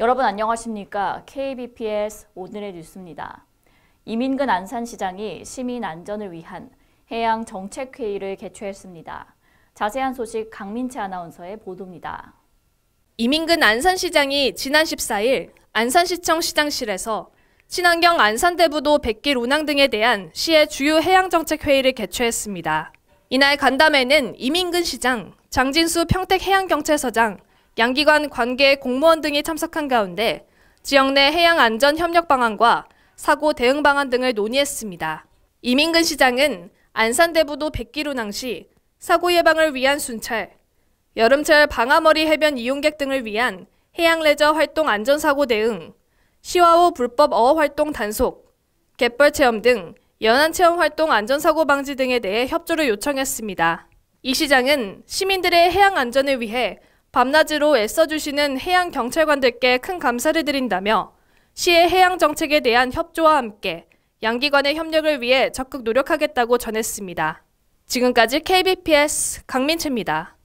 여러분 안녕하십니까? KBPS 오늘의 뉴스입니다. 이민근 안산시장이 시민 안전을 위한 해양 정책회의를 개최했습니다. 자세한 소식 강민채 아나운서의 보도입니다. 이민근 안산시장이 지난 14일 안산시청 시장실에서 친환경 안산대부도 백길 운항 등에 대한 시의 주요 해양정책회의를 개최했습니다. 이날 간담회는 이민근 시장, 장진수 평택해양경찰서장, 양기관 관계 공무원 등이 참석한 가운데 지역 내 해양 안전 협력 방안과 사고 대응 방안 등을 논의했습니다. 이민근 시장은 안산대부도 100기로 낭시, 사고 예방을 위한 순찰, 여름철 방아머리 해변 이용객 등을 위한 해양 레저 활동 안전사고 대응, 시화호 불법 어업 활동 단속, 갯벌 체험 등 연안 체험 활동 안전사고 방지 등에 대해 협조를 요청했습니다. 이 시장은 시민들의 해양 안전을 위해 밤낮으로 애써주시는 해양 경찰관들께 큰 감사를 드린다며 시의 해양 정책에 대한 협조와 함께 양기관의 협력을 위해 적극 노력하겠다고 전했습니다. 지금까지 KBPS 강민채입니다.